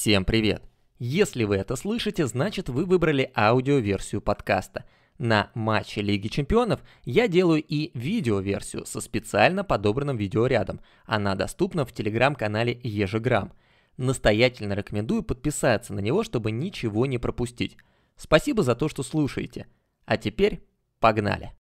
Всем привет! Если вы это слышите, значит вы выбрали аудиоверсию подкаста. На матче Лиги Чемпионов я делаю и видеоверсию со специально подобранным видеорядом. Она доступна в телеграм-канале Ежеграм. Настоятельно рекомендую подписаться на него, чтобы ничего не пропустить. Спасибо за то, что слушаете. А теперь погнали!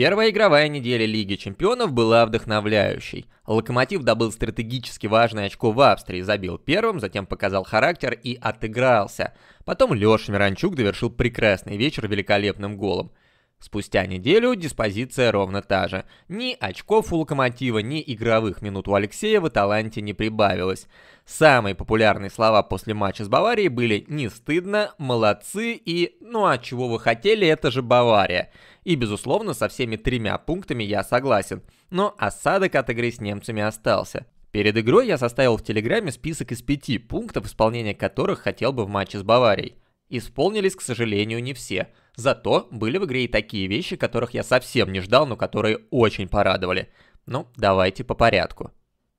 Первая игровая неделя Лиги Чемпионов была вдохновляющей. Локомотив добыл стратегически важное очко в Австрии, забил первым, затем показал характер и отыгрался. Потом Леша Миранчук довершил прекрасный вечер великолепным голом. Спустя неделю диспозиция ровно та же. Ни очков у Локомотива, ни игровых минут у Алексея в Аталанте не прибавилось. Самые популярные слова после матча с Баварией были «не стыдно», «молодцы» и «ну а чего вы хотели, это же Бавария». И, безусловно, со всеми тремя пунктами я согласен. Но осадок от игры с немцами остался. Перед игрой я составил в Телеграме список из пяти пунктов, исполнения которых хотел бы в матче с Баварией. Исполнились, к сожалению, не все. Зато были в игре и такие вещи, которых я совсем не ждал, но которые очень порадовали. Ну, давайте по порядку.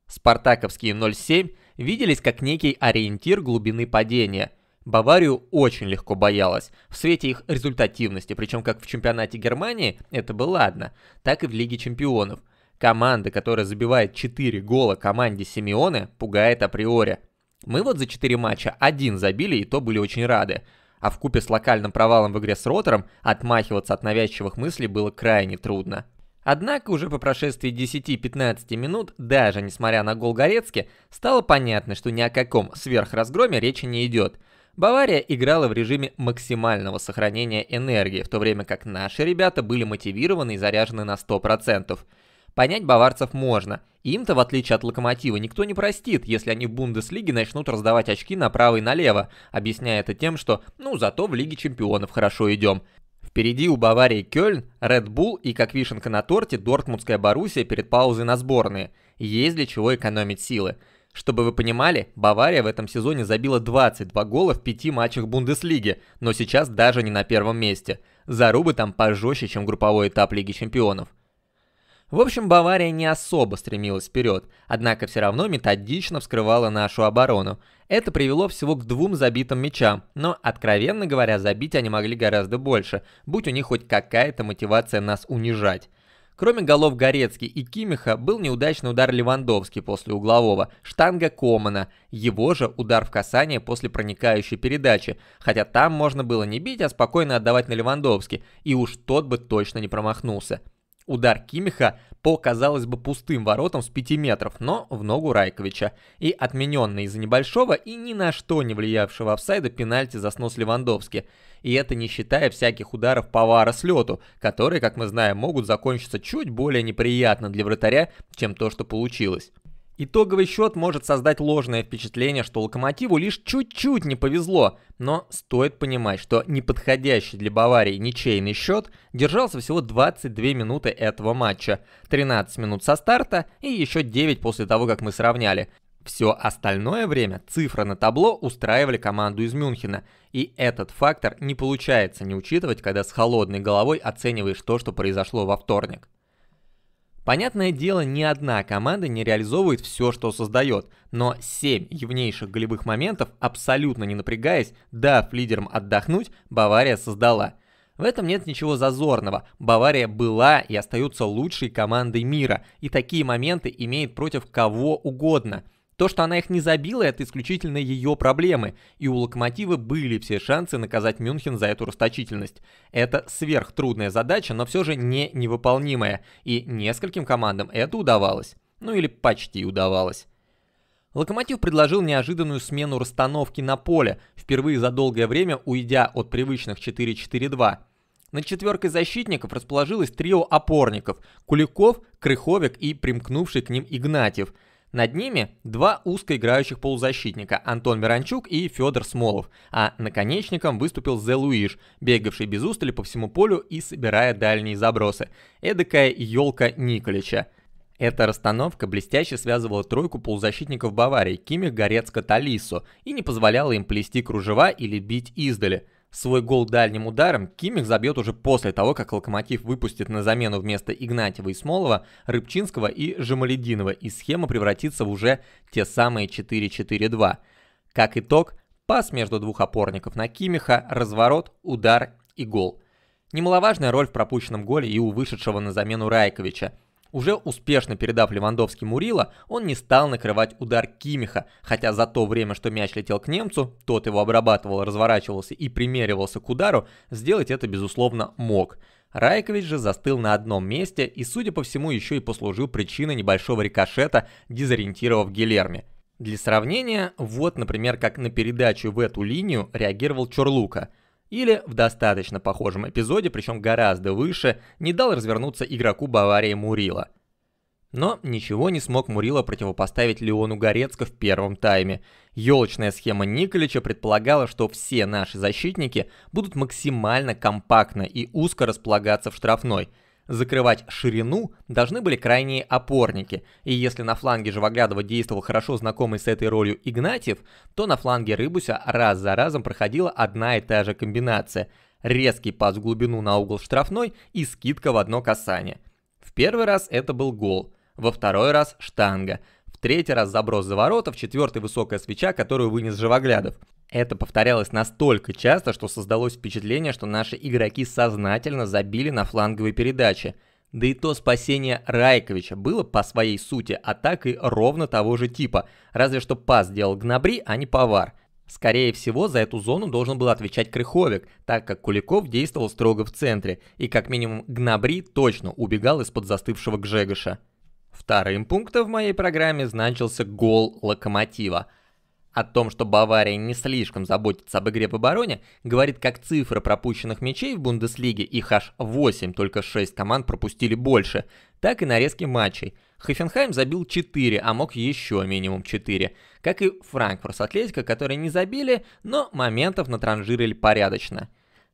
Спартаковские 0.7 виделись как некий ориентир глубины падения. Баварию очень легко боялась, в свете их результативности, причем как в чемпионате Германии, это было ладно, так и в Лиге Чемпионов. Команда, которая забивает 4 гола команде Симеоне, пугает априори. Мы вот за 4 матча один забили, и то были очень рады а в купе с локальным провалом в игре с ротором отмахиваться от навязчивых мыслей было крайне трудно. Однако уже по прошествии 10-15 минут, даже несмотря на гол Горецки, стало понятно, что ни о каком сверхразгроме речи не идет. Бавария играла в режиме максимального сохранения энергии, в то время как наши ребята были мотивированы и заряжены на 100%. Понять баварцев можно. Им-то, в отличие от Локомотива, никто не простит, если они в Бундеслиге начнут раздавать очки направо и налево, объясняя это тем, что «ну зато в Лиге Чемпионов хорошо идем». Впереди у Баварии Кёльн, Ред Булл и, как вишенка на торте, Дортмундская Боруссия перед паузой на сборные. Есть для чего экономить силы. Чтобы вы понимали, Бавария в этом сезоне забила 22 гола в 5 матчах Бундеслиги, но сейчас даже не на первом месте. Зарубы там пожестче, чем групповой этап Лиги Чемпионов. В общем, Бавария не особо стремилась вперед, однако все равно методично вскрывала нашу оборону. Это привело всего к двум забитым мячам, но, откровенно говоря, забить они могли гораздо больше, будь у них хоть какая-то мотивация нас унижать. Кроме голов Горецкий и Кимиха был неудачный удар Левандовский после углового, штанга Комана, его же удар в касание после проникающей передачи, хотя там можно было не бить, а спокойно отдавать на Левандовский, и уж тот бы точно не промахнулся. Удар Кимиха по, казалось бы, пустым воротам с 5 метров, но в ногу Райковича. И отмененный из-за небольшого и ни на что не влиявшего офсайда пенальти за снос Левандовски. И это не считая всяких ударов Павара с лету, которые, как мы знаем, могут закончиться чуть более неприятно для вратаря, чем то, что получилось. Итоговый счет может создать ложное впечатление, что Локомотиву лишь чуть-чуть не повезло, но стоит понимать, что неподходящий для Баварии ничейный счет держался всего 22 минуты этого матча, 13 минут со старта и еще 9 после того, как мы сравняли. Все остальное время цифры на табло устраивали команду из Мюнхена, и этот фактор не получается не учитывать, когда с холодной головой оцениваешь то, что произошло во вторник. Понятное дело, ни одна команда не реализовывает все, что создает, но 7 явнейших голевых моментов, абсолютно не напрягаясь, дав лидерам отдохнуть, Бавария создала. В этом нет ничего зазорного. Бавария была и остается лучшей командой мира, и такие моменты имеет против кого угодно – то, что она их не забила, это исключительно ее проблемы, и у Локомотива были все шансы наказать Мюнхен за эту расточительность. Это сверхтрудная задача, но все же не невыполнимая, и нескольким командам это удавалось. Ну или почти удавалось. Локомотив предложил неожиданную смену расстановки на поле, впервые за долгое время уйдя от привычных 4-4-2. Над четверкой защитников расположилось трио опорников – Куликов, Крыховик и примкнувший к ним Игнатьев – над ними два узко играющих полузащитника – Антон Миранчук и Федор Смолов, а наконечником выступил Зе Луиш, бегавший без устали по всему полю и собирая дальние забросы. Эдакая елка Николича. Эта расстановка блестяще связывала тройку полузащитников Баварии – Кими Горецко, Талису и не позволяла им плести кружева или бить издали – Свой гол дальним ударом Кимик забьет уже после того, как Локомотив выпустит на замену вместо Игнатьева и Смолова Рыбчинского и Жамалединова, и схема превратится в уже те самые 4-4-2. Как итог, пас между двух опорников на Кимиха, разворот, удар и гол. Немаловажная роль в пропущенном голе и у вышедшего на замену Райковича – уже успешно передав Левандовски Мурила, он не стал накрывать удар Кимиха, хотя за то время, что мяч летел к немцу, тот его обрабатывал, разворачивался и примеривался к удару, сделать это безусловно мог. Райкович же застыл на одном месте и, судя по всему, еще и послужил причиной небольшого рикошета, дезориентировав Гилерми. Для сравнения, вот, например, как на передачу в эту линию реагировал Чорлука – или в достаточно похожем эпизоде, причем гораздо выше, не дал развернуться игроку Баварии Мурила. Но ничего не смог Мурила противопоставить Леону Горецко в первом тайме. Елочная схема Николича предполагала, что все наши защитники будут максимально компактно и узко располагаться в штрафной – Закрывать ширину должны были крайние опорники, и если на фланге Живоглядова действовал хорошо знакомый с этой ролью Игнатьев, то на фланге Рыбуся раз за разом проходила одна и та же комбинация – резкий пас в глубину на угол штрафной и скидка в одно касание. В первый раз это был гол, во второй раз – штанга, в третий раз заброс за ворота, в четвертый – высокая свеча, которую вынес Живоглядов – это повторялось настолько часто, что создалось впечатление, что наши игроки сознательно забили на фланговые передачи. Да и то спасение Райковича было по своей сути атакой ровно того же типа, разве что пас сделал Гнабри, а не Повар. Скорее всего, за эту зону должен был отвечать Крыховик, так как Куликов действовал строго в центре, и как минимум Гнабри точно убегал из-под застывшего Гжегоша. Вторым пунктом в моей программе значился гол Локомотива – о том, что Бавария не слишком заботится об игре в обороне, говорит как цифра пропущенных мячей в Бундеслиге, их аж 8, только 6 команд пропустили больше, так и нарезки матчей. Хофенхайм забил 4, а мог еще минимум 4. Как и Франкфурт с Атлетико, которые не забили, но моментов натранжирили порядочно.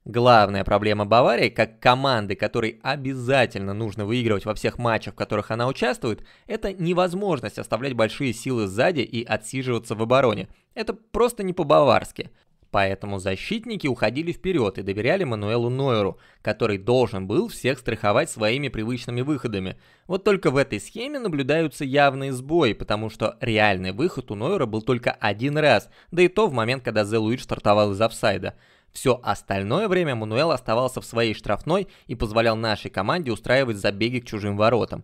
Главная проблема Баварии, как команды, которой обязательно нужно выигрывать во всех матчах, в которых она участвует, это невозможность оставлять большие силы сзади и отсиживаться в обороне. Это просто не по-баварски. Поэтому защитники уходили вперед и доверяли Мануэлу Нойеру, который должен был всех страховать своими привычными выходами. Вот только в этой схеме наблюдаются явные сбои, потому что реальный выход у Нойера был только один раз, да и то в момент, когда Зелуич стартовал из офсайда – все остальное время Мануэл оставался в своей штрафной и позволял нашей команде устраивать забеги к чужим воротам.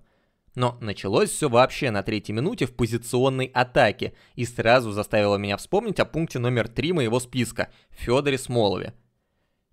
Но началось все вообще на третьей минуте в позиционной атаке и сразу заставило меня вспомнить о пункте номер три моего списка – Федоре Смолове.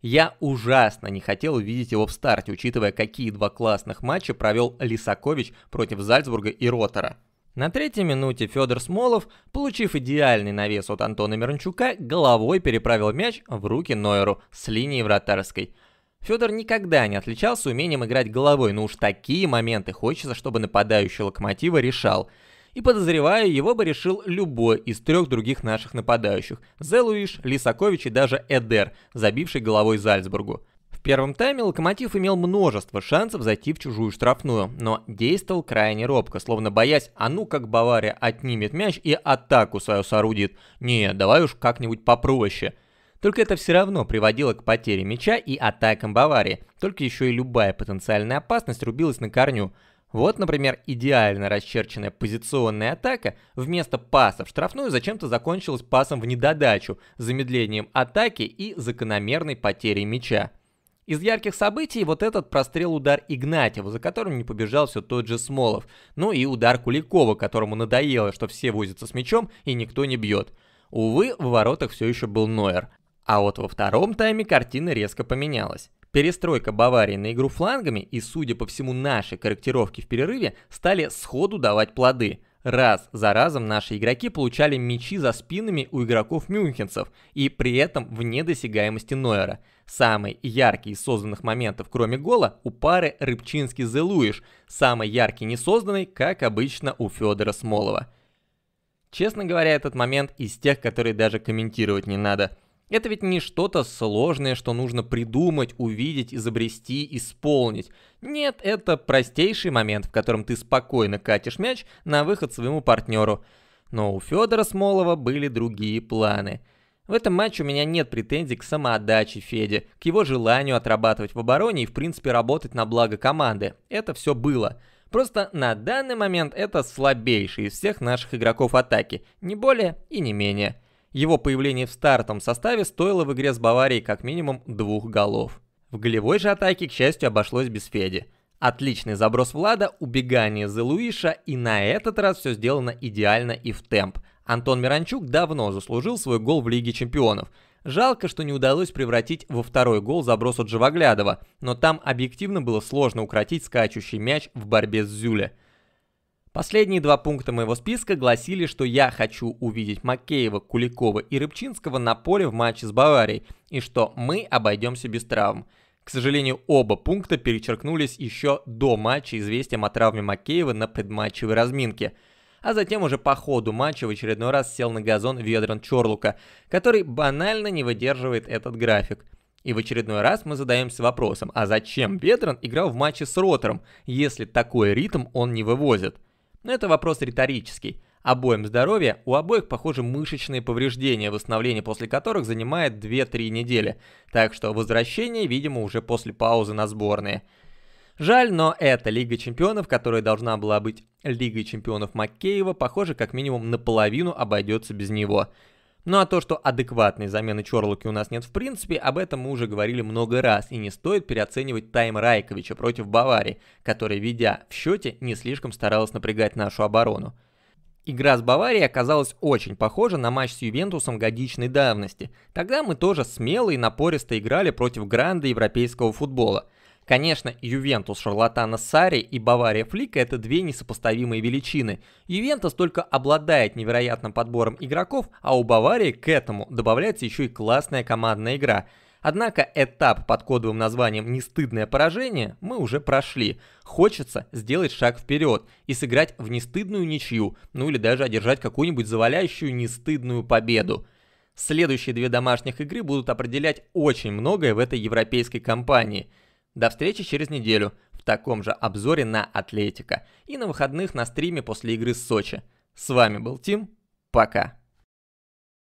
Я ужасно не хотел видеть его в старте, учитывая, какие два классных матча провел Лисакович против Зальцбурга и Ротора – на третьей минуте Федор Смолов, получив идеальный навес от Антона Мирончука, головой переправил мяч в руки Нойеру с линии вратарской. Федор никогда не отличался умением играть головой, но уж такие моменты хочется, чтобы нападающий Локомотива решал. И подозреваю, его бы решил любой из трех других наших нападающих – Зелуиш, Лисакович и даже Эдер, забивший головой Зальцбургу. В первом тайме Локомотив имел множество шансов зайти в чужую штрафную, но действовал крайне робко, словно боясь, а ну как Бавария отнимет мяч и атаку свою соорудит. Не, давай уж как-нибудь попроще. Только это все равно приводило к потере мяча и атакам Баварии, только еще и любая потенциальная опасность рубилась на корню. Вот, например, идеально расчерченная позиционная атака вместо паса в штрафную зачем-то закончилась пасом в недодачу, замедлением атаки и закономерной потерей мяча. Из ярких событий вот этот прострел-удар Игнатьева, за которым не побежал все тот же Смолов. Ну и удар Куликова, которому надоело, что все возятся с мячом и никто не бьет. Увы, в воротах все еще был Нойер. А вот во втором тайме картина резко поменялась. Перестройка Баварии на игру флангами и, судя по всему, наши корректировки в перерыве стали сходу давать плоды. Раз за разом наши игроки получали мячи за спинами у игроков мюнхенцев и при этом вне досягаемости Нойера – Самый яркий из созданных моментов, кроме гола, у пары Рыбчинский-Зелуиш, самый яркий не созданный, как обычно у Федора Смолова. Честно говоря, этот момент из тех, которые даже комментировать не надо. Это ведь не что-то сложное, что нужно придумать, увидеть, изобрести, исполнить. Нет, это простейший момент, в котором ты спокойно катишь мяч на выход своему партнеру. Но у Федора Смолова были другие планы – в этом матче у меня нет претензий к самоотдаче Феди, к его желанию отрабатывать в обороне и в принципе работать на благо команды. Это все было. Просто на данный момент это слабейший из всех наших игроков атаки, не более и не менее. Его появление в стартовом составе стоило в игре с Баварией как минимум двух голов. В голевой же атаке, к счастью, обошлось без Феди. Отличный заброс Влада, убегание за Луиша, и на этот раз все сделано идеально и в темп – Антон Миранчук давно заслужил свой гол в Лиге чемпионов. Жалко, что не удалось превратить во второй гол заброс от Живоглядова, но там объективно было сложно укротить скачущий мяч в борьбе с Зюле. Последние два пункта моего списка гласили, что я хочу увидеть Макеева, Куликова и Рыбчинского на поле в матче с Баварией, и что мы обойдемся без травм. К сожалению, оба пункта перечеркнулись еще до матча известием о травме Макеева на предматчевой разминке – а затем уже по ходу матча в очередной раз сел на газон Ведрон Чорлука, который банально не выдерживает этот график. И в очередной раз мы задаемся вопросом, а зачем Ведрон играл в матче с Ротором, если такой ритм он не вывозит? Но это вопрос риторический. Обоим здоровья, у обоих, похоже, мышечные повреждения, восстановление после которых занимает 2-3 недели. Так что возвращение, видимо, уже после паузы на сборные. Жаль, но эта Лига Чемпионов, которая должна была быть Лигой Чемпионов Маккеева, похоже, как минимум наполовину обойдется без него. Ну а то, что адекватной замены Чорлоки у нас нет в принципе, об этом мы уже говорили много раз, и не стоит переоценивать тайм Райковича против Баварии, который, ведя в счете, не слишком старалась напрягать нашу оборону. Игра с Баварией оказалась очень похожа на матч с Ювентусом годичной давности. Тогда мы тоже смело и напористо играли против гранда европейского футбола – Конечно, Ювентус Шарлатана Сари и Бавария Флика – это две несопоставимые величины. Ювентус только обладает невероятным подбором игроков, а у Баварии к этому добавляется еще и классная командная игра. Однако этап под кодовым названием «Нестыдное поражение» мы уже прошли. Хочется сделать шаг вперед и сыграть в нестыдную ничью, ну или даже одержать какую-нибудь заваляющую нестыдную победу. Следующие две домашних игры будут определять очень многое в этой европейской кампании – до встречи через неделю в таком же обзоре на Атлетика и на выходных на стриме после игры с Сочи. С вами был Тим. Пока.